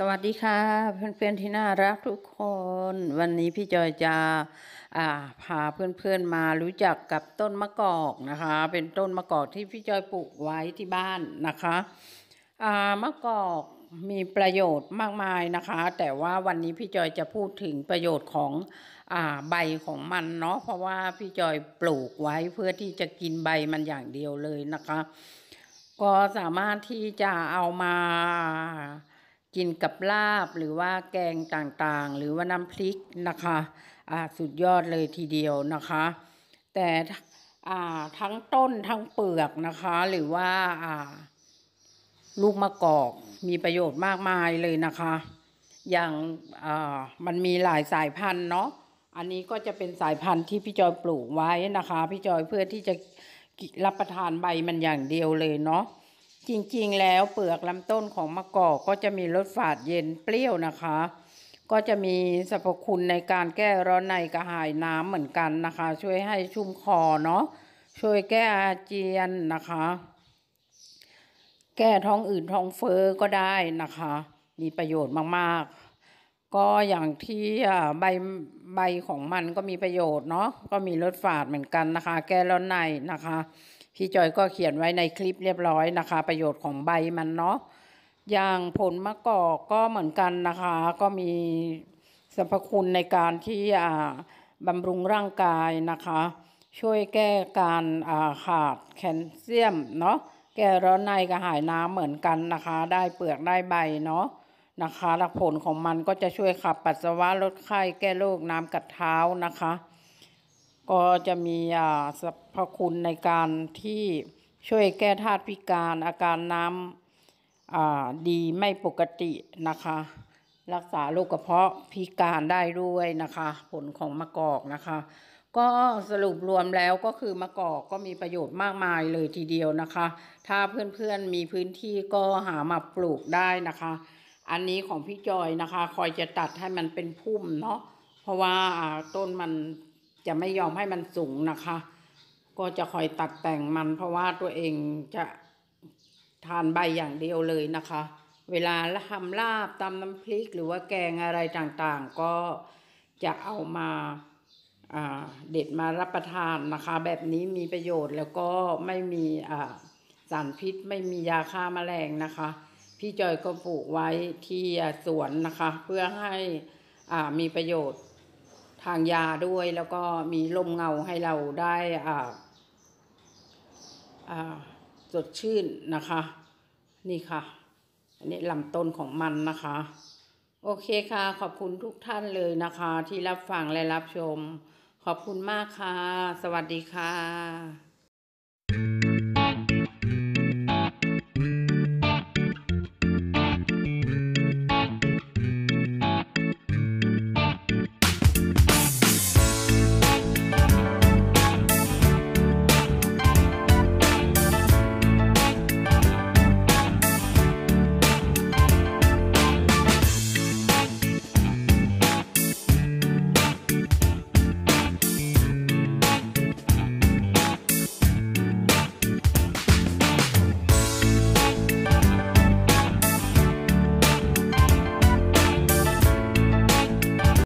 สวัสดีค่ะเพื่อนๆที่น่ารักทุกคน วันนี้พี่จอยจะาพาเพื่อนๆมารู้จักกับต้นมะกอกนะคะ เป็นต้นมะกอกที่พี่จอยปลูกไว้ที่บ้านนะคะมะกอกมีประโยชน์มากมายนะคะ แต่ว่าวันนี้พี่จอยจะพูดถึงประโยชน์ของอใบของมันเนาะเพราะว่าพี่จอยปลูกไว้เพื่อที่จะกินใบมันอย่างเดียวเลยนะคะ ก็สามารถที่จะเอามากินกับลาบหรือว่าแกงต่างๆ หรือว่าน้ำพริกนะคะอ่ะสุดยอดเลยทีเดียวนะคะ แต่อ่ทั้งต้นทั้งเปลือกนะคะหรือว่าอ่าลูกมะกอกมีประโยชน์มากมายเลยนะคะ อย่างอ่ามันมีหลายสายพันธุ์เนาะอันนี้ก็จะเป็นสายพันธุ์ที่พี่จอยปลูกไว้นะคะพี่จอยเพื่อที่จะรับประทานใบมันอย่างเดียวเลยเนาะจริงๆแล้วเปลือกลำต้นของมะกอกก็จะมีรสฝาดเย็นเปรี้ยวนะคะ ก็จะมีสรรพคุณในการแก้ร้อนในกระหายน้ำเหมือนกันนะคะ ช่วยให้ชุ่มคอเนาะช่วยแก้อาเจียนนะคะ แก้ท้องอืดท้องเฟอ้อก็ได้นะคะ มีประโยชน์มากๆ ก็อย่างที่ใบใบของมันก็มีประโยชน์เนาะก็มีรสฝาดเหมือนกันนะคะ แก้ร้อนในนะคะพี่จอยก็เขียนไว้ในคลิปเรียบร้อยนะคะ ประโยชน์ของใบมันเนาะอย่างผลมะกอกก็เหมือนกันนะคะ ก็มีสรรพคุณในการที่บำรุงร่างกายนะคะ ช่วยแก้การขาดแคลเซียมเนาะแก้ร้อนในกระหายน้ำเหมือนกันนะคะ ได้เปลือกได้ใบเนาะนะคะหลักผลของมันก็จะช่วยขับปัสสาวะลดไข้แก้โรคน้ำกัดเท้านะคะก็จะมีสรรพคุณในการที่ช่วยแก้ธาตุพิการ อาการน้ำดีไม่ปกตินะคะ รักษาโรคกระเพาะพิการได้ด้วยนะคะ ผลของมะกอกนะคะ ก็สรุปรวมแล้วก็คือมะกอกก็มีประโยชน์มากมายเลยทีเดียวนะคะ ถ้าเพื่อนๆมีพื้นที่ก็หามาปลูกได้นะคะ อันนี้ของพี่จอยนะคะคอยจะตัดให้มันเป็นพุ่มเนาะเพราะว่าต้นมันจะไม่ยอมให้มันสูงนะคะ ก็จะคอยตัดแต่งมัน เพราะว่าตัวเองจะทานใบอย่างเดียวเลยนะคะ เวลาทำลาบตำน้ำพริกหรือว่าแกงอะไรต่างๆ ก็จะเอามาเด็ดมารับประทานนะคะ แบบนี้มีประโยชน์ แล้วก็ไม่มีสารพิษ ไม่มียาฆ่ามาแมลงนะคะ พี่จอยก็ปลูกไว้ที่สวนนะคะ เพื่อให้มีประโยชน์ทางยาด้วยแล้วก็มีลมเงาให้เราได้อ่าอ่าสดชื่นนะคะ นี่ค่ะ อันนี้ลำต้นของมันนะคะ โอเคค่ะ ขอบคุณทุกท่านเลยนะคะ ที่รับฟังและรับชม ขอบคุณมากค่ะ สวัสดีค่ะ